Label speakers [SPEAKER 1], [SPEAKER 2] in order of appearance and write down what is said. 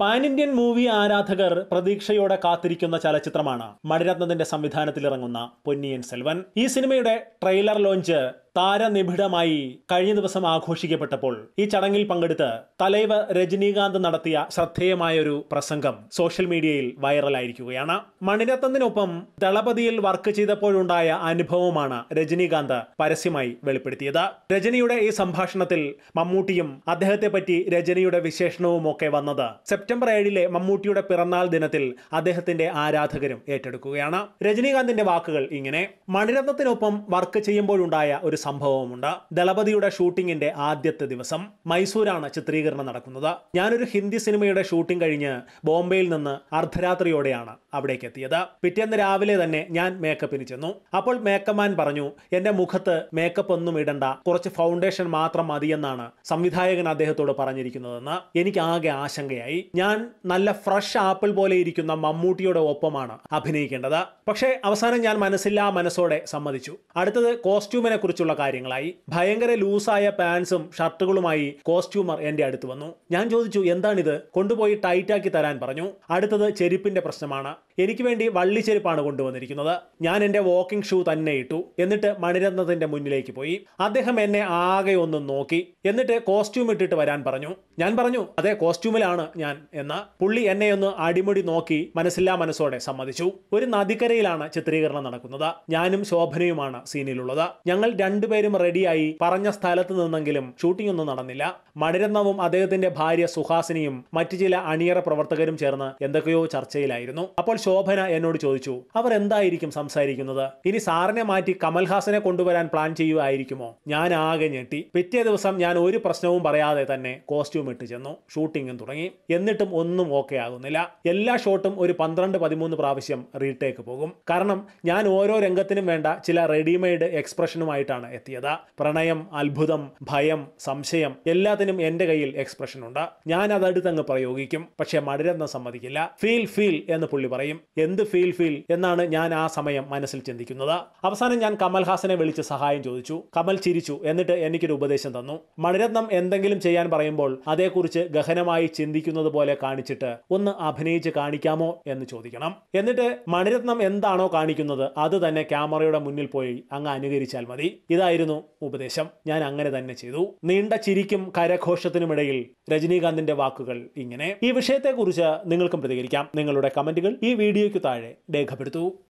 [SPEAKER 1] pan Indian movie ആരാധകർ പ്രതീക്ഷയോടെ കാത്തിരിക്കുന്ന ചലച്ചിത്രമാണ് മണിരത്നത്തിന്റെ സംവിധാനത്തിലിറങ്ങുന്ന പൊന്നിയൻ സെൽവൻ ഈ സിനിമയുടെ ട്രെയിലർ ലോഞ്ച് താരനിബിഡമായി കഴിഞ്ഞ ദിവസം ആഘോഷിക്കപ്പെട്ടപ്പോൾ ഈ ചടങ്ങിൽ പങ്കെടുത്ത് തലൈവ് രജനീകാന്ത് നടത്തിയ ശ്രദ്ധേയമായ ഒരു പ്രസംഗം സോഷ്യൽ മീഡിയയിൽ വൈറലായിരിക്കുകയാണ് മണിരത്നത്തിനൊപ്പം ദളപതിയിൽ വർക്ക് ചെയ്തപ്പോഴുണ്ടായ അനുഭവമാണ് രജനീകാന്ത് പരസ്യമായി വെളിപ്പെടുത്തിയത് രജനിയുടെ ഈ സംഭാഷണത്തിൽ മമ്മൂട്ടിയും അദ്ദേഹത്തെ പറ്റി രജനിയുടെ വിശേഷണവും ഒക്കെ വന്നത് സെപ്റ്റംബർ ഏഴിലെ മമ്മൂട്ടിയുടെ പിറന്നാൾ ദിനത്തിൽ അദ്ദേഹത്തിന്റെ ആരാധകരും ഏറ്റെടുക്കുകയാണ് രജനീകാന്തിന്റെ വാക്കുകൾ ഇങ്ങനെ മണിരത്നത്തിനൊപ്പം വർക്ക് ചെയ്യുമ്പോഴുണ്ടായ ഒരു ഒരു സംഭവമുണ്ട് ദളപതിയുടെ ഷൂട്ടിങ്ങിന്റെ ആദ്യത്തെ ദിവസം മൈസൂരാണ് ചിത്രീകരണം നടക്കുന്നത് ഞാനൊരു ഹിന്ദി സിനിമയുടെ ഷൂട്ടിംഗ് കഴിഞ്ഞ് ബോംബെയിൽ നിന്ന് അർദ്ധരാത്രിയോടെയാണ് അവിടേക്ക് എത്തിയത് പിറ്റേന്ന് രാവിലെ തന്നെ ഞാൻ മേക്കപ്പിന് ചെന്നു അപ്പോൾ മേക്കമാൻ പറഞ്ഞു എന്റെ മുഖത്ത് മേക്കപ്പ് ഒന്നും ഇടണ്ട കുറച്ച് ഫൗണ്ടേഷൻ മാത്രം മതിയെന്നാണ് സംവിധായകൻ അദ്ദേഹത്തോട് പറഞ്ഞിരിക്കുന്നതെന്ന് എനിക്ക് ആകെ ആശങ്കയായി ഞാൻ നല്ല ഫ്രഷ് ആപ്പിൾ പോലെ ഇരിക്കുന്ന മമ്മൂട്ടിയുടെ ഒപ്പമാണ് അഭിനയിക്കേണ്ടത് പക്ഷേ അവസാനം ഞാൻ മനസ്സില്ലാ മനസ്സോടെ സമ്മതിച്ചു അടുത്തത് കോസ്റ്റ്യൂമിനെ കുറിച്ചുള്ള മറ്റുള്ള കാര്യങ്ങളായി ഭയങ്കര ലൂസായ പാൻസും ഷർട്ടുകളുമായി കോസ്റ്റ്യൂമർ എന്റെ അടുത്ത് വന്നു ഞാൻ ചോദിച്ചു എന്താണിത് കൊണ്ടുപോയി ടൈറ്റാക്കി തരാൻ പറഞ്ഞു അടുത്തത് ചെരുപ്പിന്റെ പ്രശ്നമാണ് എനിക്ക് വേണ്ടി വള്ളിച്ചെരുപ്പാണ് കൊണ്ടുവന്നിരിക്കുന്നത് ഞാൻ എന്റെ വാക്കിംഗ് ഷൂ തന്നെ ഇട്ടു എന്നിട്ട് മണിരത്നത്തിന്റെ മുന്നിലേക്ക് പോയി അദ്ദേഹം എന്നെ ആകെ ഒന്ന് നോക്കി എന്നിട്ട് കോസ്റ്റ്യൂം ഇട്ടിട്ട് വരാൻ പറഞ്ഞു ഞാൻ പറഞ്ഞു അതെ കോസ്റ്റ്യൂമിലാണ് ഞാൻ എന്ന പുള്ളി എന്നെ ഒന്ന് അടിമുടി നോക്കി മനസ്സില്ലാ മനസ്സോടെ സമ്മതിച്ചു ഒരു നദിക്കരയിലാണ് ചിത്രീകരണം നടക്കുന്നത് ഞാനും ശോഭനയുമാണ് സീനിലുള്ളത് ഞങ്ങൾ രണ്ട് രണ്ടുപേരും റെഡിയായി പറഞ്ഞ സ്ഥലത്ത് നിന്നെങ്കിലും ഷൂട്ടിംഗ് ഒന്നും നടന്നില്ല മണിരത്നവും അദ്ദേഹത്തിന്റെ ഭാര്യ സുഹാസിനിയും മറ്റു ചില അണിയറ പ്രവർത്തകരും ചേർന്ന് എന്തൊക്കെയോ ചർച്ചയിലായിരുന്നു അപ്പോൾ ശോഭന എന്നോട് ചോദിച്ചു അവർ എന്തായിരിക്കും സംസാരിക്കുന്നത് ഇനി സാറിനെ മാറ്റി കമൽഹാസനെ കൊണ്ടുവരാൻ പ്ലാൻ ചെയ്യുമായിരിക്കുമോ ഞാൻ ആകെ ഞെട്ടി പിറ്റേ ദിവസം ഞാൻ ഒരു പ്രശ്നവും പറയാതെ തന്നെ കോസ്റ്റ്യൂം ഇട്ട് ചെന്നു ഷൂട്ടിങ്ങും തുടങ്ങി എന്നിട്ടും ഒന്നും ഓക്കെ ആകുന്നില്ല എല്ലാ ഷോട്ടും ഒരു പന്ത്രണ്ട് പതിമൂന്ന് പ്രാവശ്യം റീടേക്ക് പോകും കാരണം ഞാൻ ഓരോ രംഗത്തിനും വേണ്ട ചില റെഡിമെയ്ഡ് എക്സ്പ്രഷനുമായിട്ടാണ് എത്തിയത് പ്രണയം അത്ഭുതം ഭയം സംശയം എല്ലാത്തിനും എൻ്റെ കയ്യിൽ എക്സ്പ്രഷൻ ഉണ്ട് ഞാൻ അത് അടുത്തങ്ങ് പ്രയോഗിക്കും പക്ഷെ മടരെന്ന് സമ്മതിക്കില്ല ഫീൽ ഫീൽ എന്ന് പുള്ളി പറയും എന്ത് ഫീൽ ഫീൽ എന്നാണ് ഞാൻ ആ സമയം മനസ്സിൽ ചിന്തിക്കുന്നത് അവസാനം ഞാൻ കമൽഹാസനെ വിളിച്ച് സഹായം ചോദിച്ചു കമൽ ചിരിച്ചു എന്നിട്ട് എനിക്കൊരു ഉപദേശം തന്നു മണിരത്നം എന്തെങ്കിലും ചെയ്യാൻ പറയുമ്പോൾ അതേക്കുറിച്ച് ഗഹനമായി ചിന്തിക്കുന്നത് പോലെ കാണിച്ചിട്ട് ഒന്ന് അഭിനയിച്ച് കാണിക്കാമോ എന്ന് ചോദിക്കണം എന്നിട്ട് മണിരത്നം എന്താണോ കാണിക്കുന്നത് അത് തന്നെ ക്യാമറയുടെ മുന്നിൽ പോയി അങ്ങ് അനുകരിച്ചാൽ മതി ഇതായിരുന്നു ഉപദേശം ഞാൻ അങ്ങനെ തന്നെ ചെയ്തു നീണ്ട ചിരിക്കും കരഘോഷത്തിനുമിടയിൽ രജനീകാന്തിന്റെ വാക്കുകൾ ഇങ്ങനെ ഈ വിഷയത്തെക്കുറിച്ച് നിങ്ങൾക്കും പ്രതികരിക്കാം നിങ്ങളുടെ കമന്റുകൾ ഈ വീഡിയോയ്ക്ക് താഴെ രേഖപ്പെടുത്തൂ